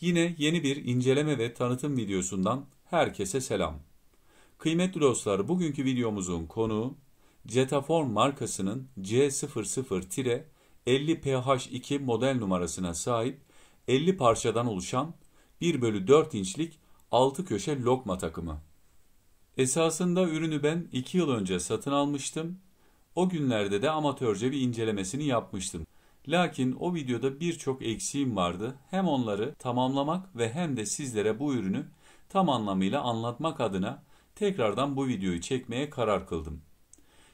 Yine yeni bir inceleme ve tanıtım videosundan herkese selam. Kıymetli dostlar bugünkü videomuzun konuğu Zetaform markasının C00-50PH2 model numarasına sahip 50 parçadan oluşan 1 bölü 4 inçlik 6 köşe lokma takımı. Esasında ürünü ben 2 yıl önce satın almıştım. O günlerde de amatörce bir incelemesini yapmıştım. Lakin o videoda birçok eksiğim vardı. Hem onları tamamlamak ve hem de sizlere bu ürünü tam anlamıyla anlatmak adına tekrardan bu videoyu çekmeye karar kıldım.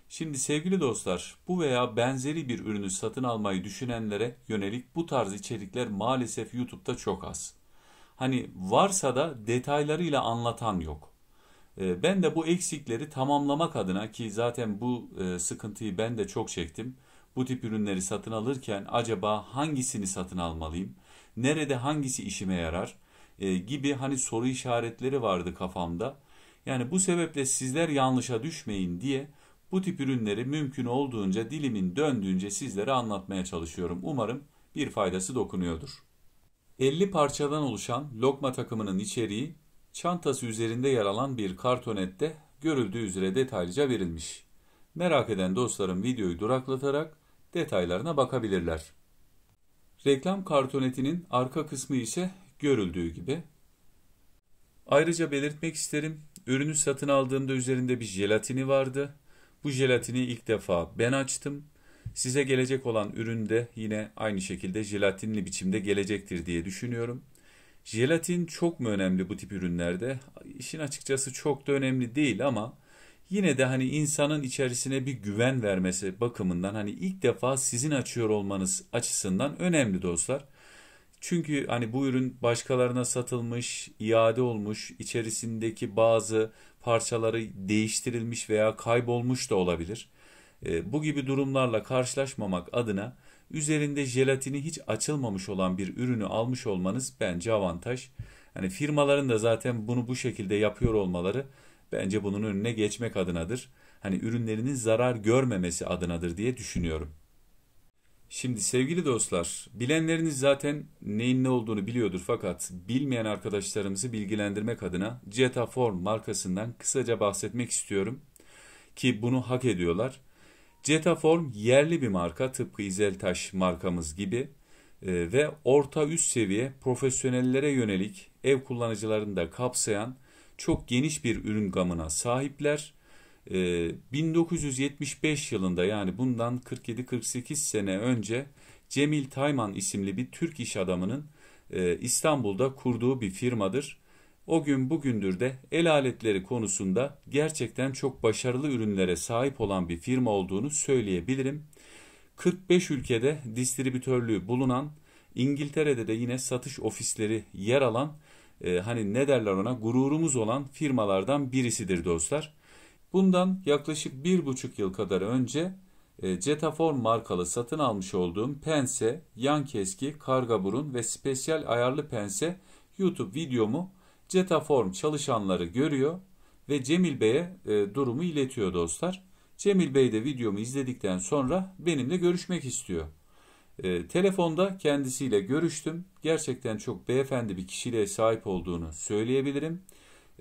Şimdi sevgili dostlar, bu veya benzeri bir ürünü satın almayı düşünenlere yönelik bu tarz içerikler maalesef YouTube'da çok az. Hani varsa da detaylarıyla anlatan yok. Ee, ben de bu eksikleri tamamlamak adına ki zaten bu e, sıkıntıyı ben de çok çektim bu tip ürünleri satın alırken acaba hangisini satın almalıyım? Nerede hangisi işime yarar? E, gibi hani soru işaretleri vardı kafamda. Yani bu sebeple sizler yanlışa düşmeyin diye bu tip ürünleri mümkün olduğunca dilimin döndüğünce sizlere anlatmaya çalışıyorum. Umarım bir faydası dokunuyordur. 50 parçadan oluşan lokma takımının içeriği çantası üzerinde yer alan bir kartonette görüldüğü üzere detaylıca verilmiş. Merak eden dostlarım videoyu duraklatarak detaylarına bakabilirler. Reklam kartonetinin arka kısmı ise görüldüğü gibi. Ayrıca belirtmek isterim, ürünü satın aldığımda üzerinde bir jelatini vardı. Bu jelatini ilk defa ben açtım. Size gelecek olan üründe yine aynı şekilde jelatinli biçimde gelecektir diye düşünüyorum. Jelatin çok mu önemli bu tip ürünlerde? İşin açıkçası çok da önemli değil ama yine de hani insanın içerisine bir güven vermesi bakımından hani ilk defa sizin açıyor olmanız açısından önemli dostlar. Çünkü hani bu ürün başkalarına satılmış, iade olmuş, içerisindeki bazı parçaları değiştirilmiş veya kaybolmuş da olabilir. E, bu gibi durumlarla karşılaşmamak adına üzerinde jelatini hiç açılmamış olan bir ürünü almış olmanız bence avantaj. Hani firmaların da zaten bunu bu şekilde yapıyor olmaları bence bunun önüne geçmek adınadır. Hani ürünlerinin zarar görmemesi adınadır diye düşünüyorum. Şimdi sevgili dostlar, bilenleriniz zaten neyin ne olduğunu biliyordur fakat bilmeyen arkadaşlarımızı bilgilendirmek adına Jetta Form markasından kısaca bahsetmek istiyorum ki bunu hak ediyorlar. Jetta Form yerli bir marka tıpkı İzeltaş markamız gibi e, ve orta üst seviye profesyonellere yönelik ev kullanıcılarını da kapsayan çok geniş bir ürün gamına sahipler. 1975 ee, yılında yani bundan 47-48 sene önce Cemil Tayman isimli bir Türk iş adamının e, İstanbul'da kurduğu bir firmadır. O gün bugündür de el aletleri konusunda gerçekten çok başarılı ürünlere sahip olan bir firma olduğunu söyleyebilirim. 45 ülkede distribütörlüğü bulunan, İngiltere'de de yine satış ofisleri yer alan e, hani ne derler ona gururumuz olan firmalardan birisidir dostlar. Bundan yaklaşık bir buçuk yıl kadar önce e, Cetaform markalı satın almış olduğum pense, yan keski, karga burun ve spesyal ayarlı pense YouTube videomu Cetaform çalışanları görüyor ve Cemil Bey'e e, durumu iletiyor dostlar. Cemil Bey de videomu izledikten sonra benimle görüşmek istiyor. E, telefonda kendisiyle görüştüm. Gerçekten çok beyefendi bir kişiliğe sahip olduğunu söyleyebilirim.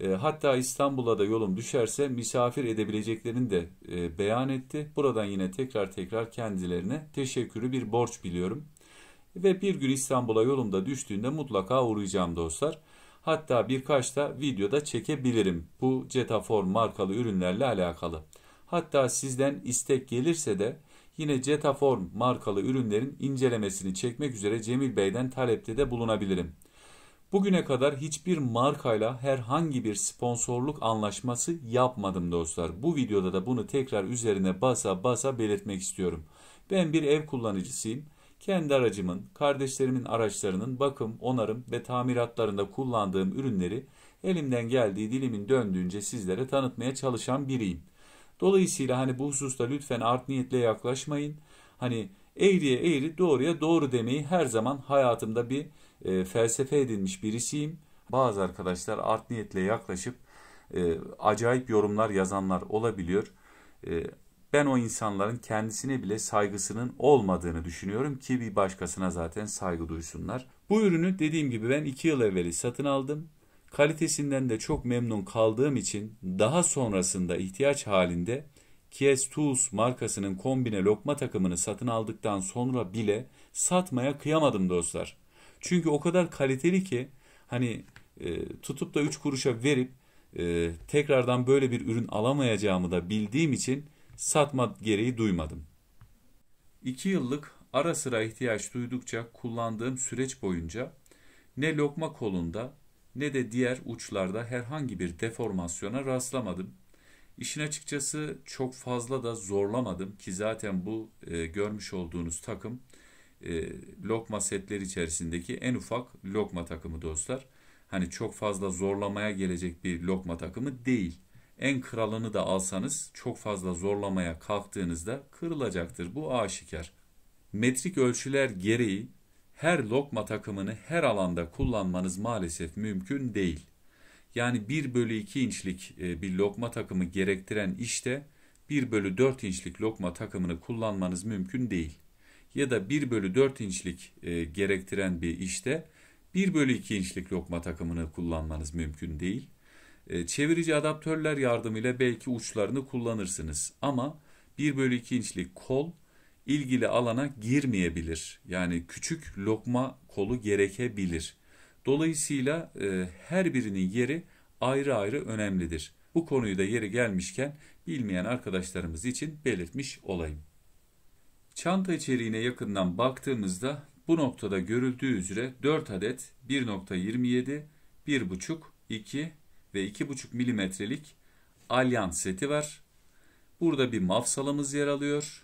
E, hatta İstanbul'a da yolum düşerse misafir edebileceklerini de e, beyan etti. Buradan yine tekrar tekrar kendilerine teşekkürü bir borç biliyorum. Ve bir gün İstanbul'a yolumda düştüğünde mutlaka uğrayacağım dostlar. Hatta birkaç da videoda çekebilirim bu Cetaform markalı ürünlerle alakalı. Hatta sizden istek gelirse de Yine Cetaform markalı ürünlerin incelemesini çekmek üzere Cemil Bey'den talepte de bulunabilirim. Bugüne kadar hiçbir markayla herhangi bir sponsorluk anlaşması yapmadım dostlar. Bu videoda da bunu tekrar üzerine basa basa belirtmek istiyorum. Ben bir ev kullanıcısıyım. Kendi aracımın, kardeşlerimin araçlarının bakım, onarım ve tamiratlarında kullandığım ürünleri elimden geldiği dilimin döndüğünce sizlere tanıtmaya çalışan biriyim. Dolayısıyla hani bu hususta lütfen art niyetle yaklaşmayın. Hani eğriye eğri doğruya doğru demeyi her zaman hayatımda bir e, felsefe edinmiş birisiyim. Bazı arkadaşlar art niyetle yaklaşıp e, acayip yorumlar yazanlar olabiliyor. E, ben o insanların kendisine bile saygısının olmadığını düşünüyorum ki bir başkasına zaten saygı duysunlar. Bu ürünü dediğim gibi ben 2 yıl evveli satın aldım. Kalitesinden de çok memnun kaldığım için daha sonrasında ihtiyaç halinde Kies Tools markasının kombine lokma takımını satın aldıktan sonra bile satmaya kıyamadım dostlar. Çünkü o kadar kaliteli ki hani e, tutup da 3 kuruşa verip e, tekrardan böyle bir ürün alamayacağımı da bildiğim için satma gereği duymadım. 2 yıllık ara sıra ihtiyaç duydukça kullandığım süreç boyunca ne lokma kolunda ne de diğer uçlarda herhangi bir deformasyona rastlamadım. İşin açıkçası çok fazla da zorlamadım ki zaten bu e, görmüş olduğunuz takım e, lokma setleri içerisindeki en ufak lokma takımı dostlar. Hani çok fazla zorlamaya gelecek bir lokma takımı değil. En kralını da alsanız çok fazla zorlamaya kalktığınızda kırılacaktır bu aşikar. Metrik ölçüler gereği her lokma takımını her alanda kullanmanız maalesef mümkün değil. Yani 1 bölü 2 inçlik e, bir lokma takımı gerektiren işte 1 bölü 4 inçlik lokma takımını kullanmanız mümkün değil. Ya da 1 bölü 4 inçlik e, gerektiren bir işte 1 bölü 2 inçlik lokma takımını kullanmanız mümkün değil. E, çevirici adaptörler yardımıyla belki uçlarını kullanırsınız ama 1 bölü 2 inçlik kol ilgili alana girmeyebilir. Yani küçük lokma kolu gerekebilir. Dolayısıyla e, her birinin yeri ayrı ayrı önemlidir. Bu konuyu da yeri gelmişken bilmeyen arkadaşlarımız için belirtmiş olayım. Çanta içeriğine yakından baktığımızda bu noktada görüldüğü üzere 4 adet 1.27, 1.5, 2 ve 2.5 milimetrelik alyans seti var. Burada bir mafsalamız yer alıyor.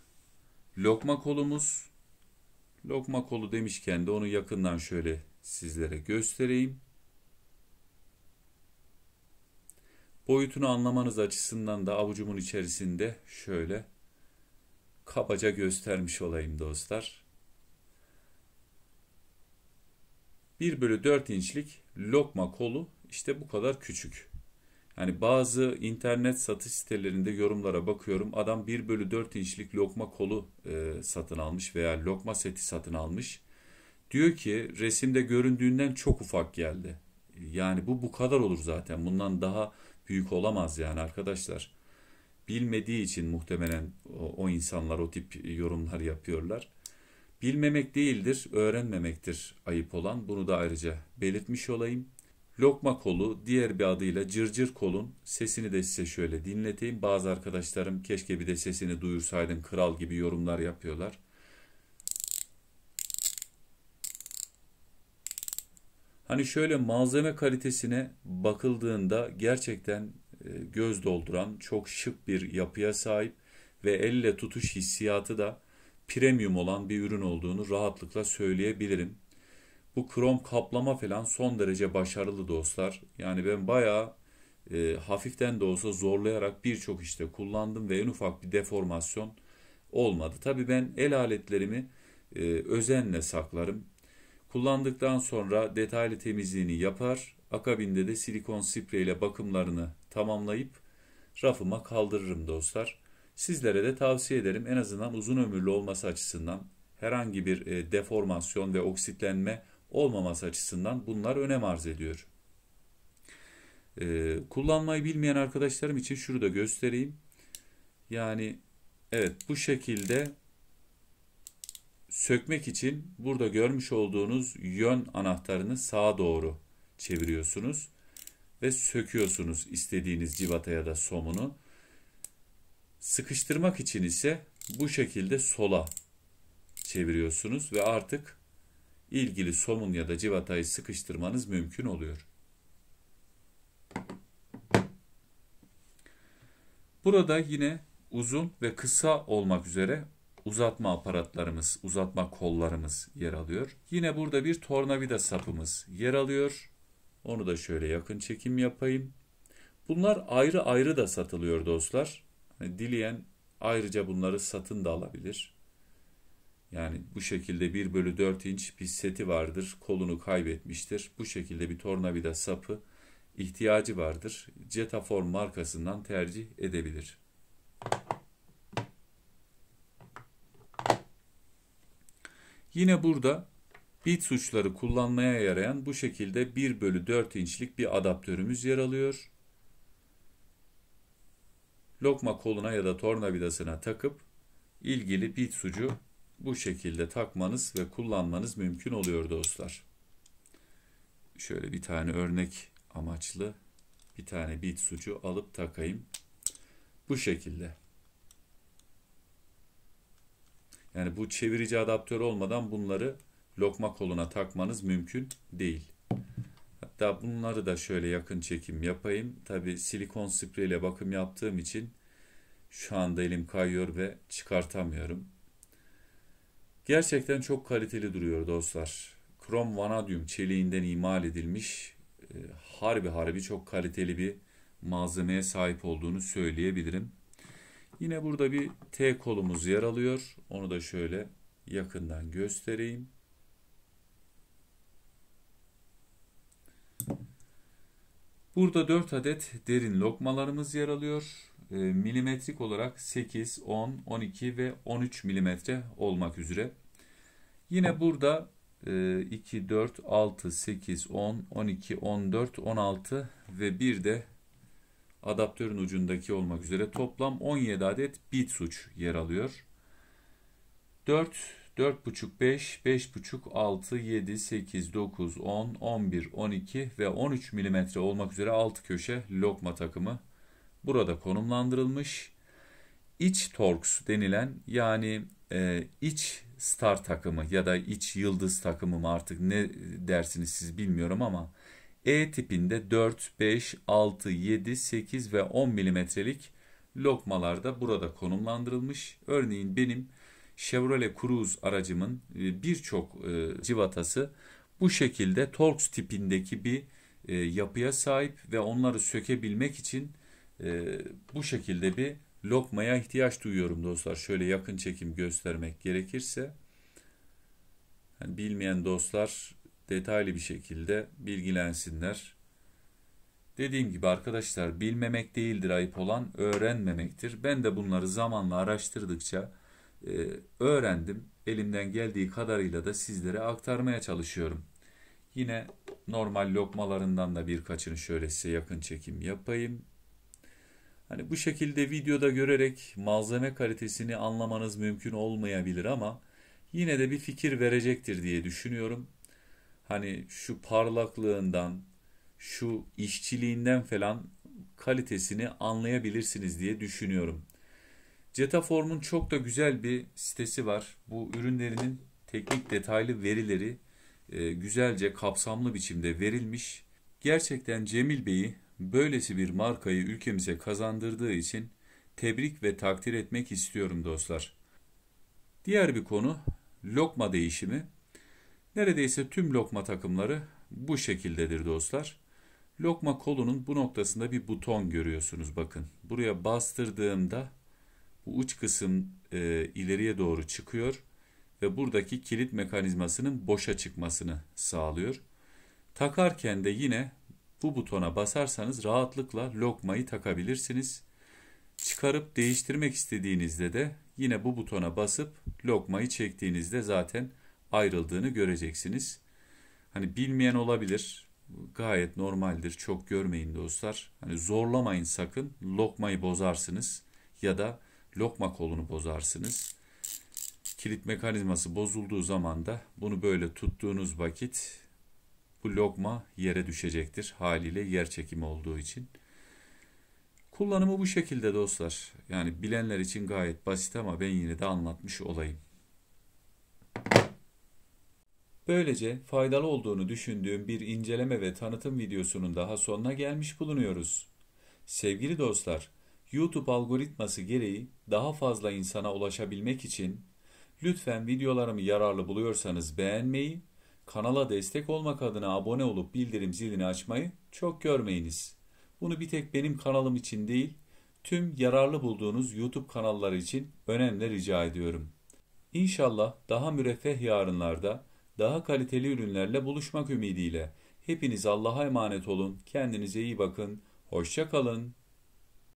Lokma kolumuz. Lokma kolu demişken de onu yakından şöyle sizlere göstereyim. Boyutunu anlamanız açısından da avucumun içerisinde şöyle kabaca göstermiş olayım dostlar. 1 bölü 4 inçlik lokma kolu işte bu kadar küçük. Hani bazı internet satış sitelerinde yorumlara bakıyorum. Adam 1 bölü 4 inçlik lokma kolu e, satın almış veya lokma seti satın almış. Diyor ki resimde göründüğünden çok ufak geldi. Yani bu bu kadar olur zaten. Bundan daha büyük olamaz yani arkadaşlar. Bilmediği için muhtemelen o, o insanlar o tip yorumlar yapıyorlar. Bilmemek değildir, öğrenmemektir ayıp olan. Bunu da ayrıca belirtmiş olayım. Lokma kolu diğer bir adıyla cırcır kolun sesini de size şöyle dinleteyim. Bazı arkadaşlarım keşke bir de sesini duyursaydın kral gibi yorumlar yapıyorlar. Hani şöyle malzeme kalitesine bakıldığında gerçekten e, göz dolduran çok şık bir yapıya sahip ve elle tutuş hissiyatı da premium olan bir ürün olduğunu rahatlıkla söyleyebilirim. Bu krom kaplama falan son derece başarılı dostlar. Yani ben bayağı e, hafiften de olsa zorlayarak birçok işte kullandım ve en ufak bir deformasyon olmadı. Tabi ben el aletlerimi e, özenle saklarım. Kullandıktan sonra detaylı temizliğini yapar. Akabinde de silikon sprey ile bakımlarını tamamlayıp rafıma kaldırırım dostlar. Sizlere de tavsiye ederim en azından uzun ömürlü olması açısından herhangi bir e, deformasyon ve oksitlenme olmaması açısından bunlar önem arz ediyor. Ee, kullanmayı bilmeyen arkadaşlarım için şunu da göstereyim. Yani evet bu şekilde sökmek için burada görmüş olduğunuz yön anahtarını sağa doğru çeviriyorsunuz ve söküyorsunuz istediğiniz civata ya da somunu. Sıkıştırmak için ise bu şekilde sola çeviriyorsunuz ve artık ilgili somun ya da civatayı sıkıştırmanız mümkün oluyor. Burada yine uzun ve kısa olmak üzere uzatma aparatlarımız, uzatma kollarımız yer alıyor. Yine burada bir tornavida sapımız yer alıyor. Onu da şöyle yakın çekim yapayım. Bunlar ayrı ayrı da satılıyor dostlar. Hani dileyen ayrıca bunları satın da alabilir. Yani bu şekilde 1 bölü 4 inç bir seti vardır. Kolunu kaybetmiştir. Bu şekilde bir tornavida sapı ihtiyacı vardır. Cetaform markasından tercih edebilir. Yine burada bit suçları kullanmaya yarayan bu şekilde 1 bölü 4 inçlik bir adaptörümüz yer alıyor. Lokma koluna ya da tornavidasına takıp ilgili bit sucu bu şekilde takmanız ve kullanmanız mümkün oluyor dostlar. Şöyle bir tane örnek amaçlı bir tane bit sucu alıp takayım. Bu şekilde. Yani bu çevirici adaptör olmadan bunları lokma koluna takmanız mümkün değil. Hatta bunları da şöyle yakın çekim yapayım. Tabi silikon spreyle bakım yaptığım için şu anda elim kayıyor ve çıkartamıyorum. Gerçekten çok kaliteli duruyor dostlar. Krom vanadyum çeliğinden imal edilmiş e, harbi harbi çok kaliteli bir malzemeye sahip olduğunu söyleyebilirim. Yine burada bir T kolumuz yer alıyor. Onu da şöyle yakından göstereyim. Burada 4 adet derin lokmalarımız yer alıyor e, milimetrik olarak 8, 10, 12 ve 13 milimetre olmak üzere. Yine burada 2, 4, 6, 8, 10, 12, 14, 16 ve bir de adaptörün ucundaki olmak üzere toplam 17 adet bit suç yer alıyor. 4, 4,5, 5, 5,5, 6, 7, 8, 9, 10, 11, 12 ve 13 milimetre olmak üzere 6 köşe lokma takımı burada konumlandırılmış. İç Torx denilen yani e, iç star takımı ya da iç yıldız takımı mı artık ne dersiniz siz bilmiyorum ama E tipinde 4, 5, 6, 7, 8 ve 10 milimetrelik lokmalar da burada konumlandırılmış. Örneğin benim Chevrolet Cruze aracımın e, birçok e, civatası bu şekilde Torx tipindeki bir e, yapıya sahip ve onları sökebilmek için e, bu şekilde bir lokmaya ihtiyaç duyuyorum dostlar. Şöyle yakın çekim göstermek gerekirse yani bilmeyen dostlar detaylı bir şekilde bilgilensinler. Dediğim gibi arkadaşlar bilmemek değildir ayıp olan öğrenmemektir. Ben de bunları zamanla araştırdıkça e, öğrendim. Elimden geldiği kadarıyla da sizlere aktarmaya çalışıyorum. Yine normal lokmalarından da birkaçını şöyle size yakın çekim yapayım. Hani bu şekilde videoda görerek malzeme kalitesini anlamanız mümkün olmayabilir ama yine de bir fikir verecektir diye düşünüyorum. Hani şu parlaklığından, şu işçiliğinden falan kalitesini anlayabilirsiniz diye düşünüyorum. Cetaform'un çok da güzel bir sitesi var. Bu ürünlerinin teknik detaylı verileri e, güzelce kapsamlı biçimde verilmiş. Gerçekten Cemil Bey'i böylesi bir markayı ülkemize kazandırdığı için tebrik ve takdir etmek istiyorum dostlar. Diğer bir konu lokma değişimi. Neredeyse tüm lokma takımları bu şekildedir dostlar. Lokma kolunun bu noktasında bir buton görüyorsunuz bakın. Buraya bastırdığımda bu uç kısım e, ileriye doğru çıkıyor ve buradaki kilit mekanizmasının boşa çıkmasını sağlıyor. Takarken de yine bu butona basarsanız rahatlıkla lokmayı takabilirsiniz. Çıkarıp değiştirmek istediğinizde de yine bu butona basıp lokmayı çektiğinizde zaten ayrıldığını göreceksiniz. Hani bilmeyen olabilir. Gayet normaldir. Çok görmeyin dostlar. Hani zorlamayın sakın. Lokmayı bozarsınız ya da lokma kolunu bozarsınız. Kilit mekanizması bozulduğu zaman da bunu böyle tuttuğunuz vakit bu lokma yere düşecektir haliyle yer çekimi olduğu için. Kullanımı bu şekilde dostlar. Yani bilenler için gayet basit ama ben yine de anlatmış olayım. Böylece faydalı olduğunu düşündüğüm bir inceleme ve tanıtım videosunun daha sonuna gelmiş bulunuyoruz. Sevgili dostlar, YouTube algoritması gereği daha fazla insana ulaşabilmek için lütfen videolarımı yararlı buluyorsanız beğenmeyi Kanala destek olmak adına abone olup bildirim zilini açmayı çok görmeyiniz. Bunu bir tek benim kanalım için değil, tüm yararlı bulduğunuz YouTube kanalları için önemli rica ediyorum. İnşallah daha müreffeh yarınlarda, daha kaliteli ürünlerle buluşmak ümidiyle. Hepiniz Allah'a emanet olun, kendinize iyi bakın, hoşça kalın.